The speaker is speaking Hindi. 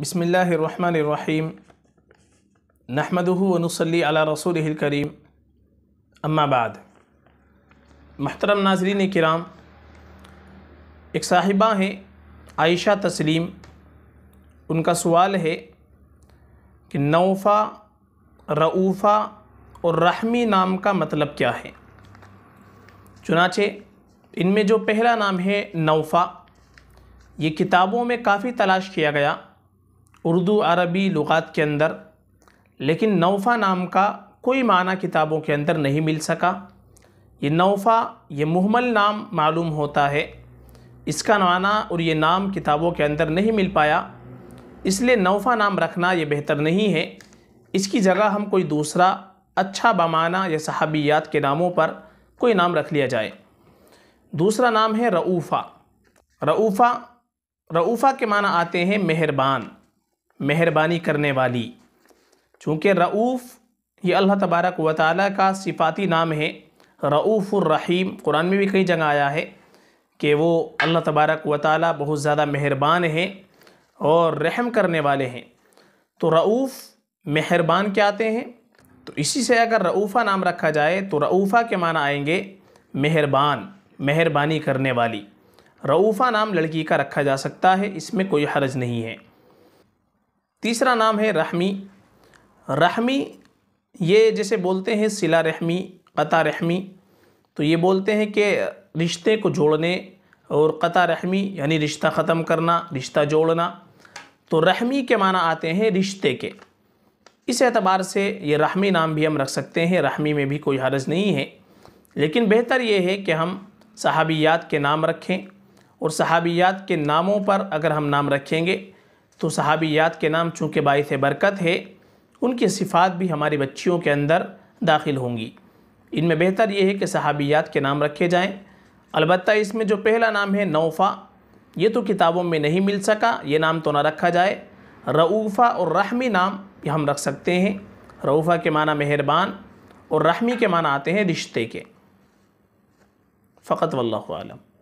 बसमीम नहमदनसली रसूल करीम अम्माबाद महतरम नाजरीन कराम एक साहिबा हैं आयशा तस्लीम उनका सवाल है कि नौफ़ा रऊफ़ा और रहमी नाम का मतलब क्या है चुनाचे इनमें जो पहला नाम है नौफ़ा ये किताबों में काफ़ी तलाश किया गया उर्दू अरबी लुगात के अंदर लेकिन नौफ़ा नाम का कोई माना किताबों के अंदर नहीं मिल सका ये नौफ़ा ये महमल नाम मालूम होता है इसका माना और ये नाम किताबों के अंदर नहीं मिल पाया इसलिए नौफ़ा नाम रखना ये बेहतर नहीं है इसकी जगह हम कोई दूसरा अच्छा बमाना या सहाबियात के नामों पर कोई नाम रख लिया जाए दूसरा नाम है रऊफ़ा रऊफ़ा रऊफ़ा के माना आते हैं मेहरबान मेहरबानी करने वाली चूँकि रऊफ़ ये अल्लाह तबारक व ताल का सिफाती नाम है रहीम कुरान में भी कई जगह आया है कि वो अल्लाह तबारक व ताल बहुत ज़्यादा मेहरबान हैं और रहम करने वाले हैं तो रऊफ़ मेहरबान क्या आते हैं तो इसी से अगर रऊफ़ा नाम रखा जाए तो रऊफ़ा के माना आएंगे मेहरबान मेहरबानी करने वाली रऊफ़ा नाम लड़की का रखा जा सकता है इसमें कोई हर्ज नहीं है तीसरा नाम है रहमी रहमी ये जैसे बोलते हैं सिला रहमी कता रहमी तो ये बोलते हैं कि रिश्ते को जोड़ने और कता रहमी यानी रिश्ता ख़त्म करना रिश्ता जोड़ना तो रहमी के माना आते हैं रिश्ते के इस एतबार से ये रहमी नाम भी हम रख सकते हैं रहमी में भी कोई हरज नहीं है लेकिन बेहतर ये है कि हम सहाबियात के नाम रखें और सहाबियात के नामों पर अगर हम नाम रखेंगे तो सहाबियात के नाम चूँकि बायस बरकत है उनकी सिफ़ात भी हमारी बच्चियों के अंदर दाखिल होंगी इनमें बेहतर ये है कि सहाबियात के नाम रखे जाएँ अलबत् इसमें जो पहला नाम है नौफ़ा ये तो किताबों में नहीं मिल सका ये नाम तो ना रखा जाए रऊफ़ा और रहमी नाम हम रख सकते हैं रऊफ़ा के माना मेहरबान और रहमी के माना आते हैं रिश्ते के फ़कत वल्लम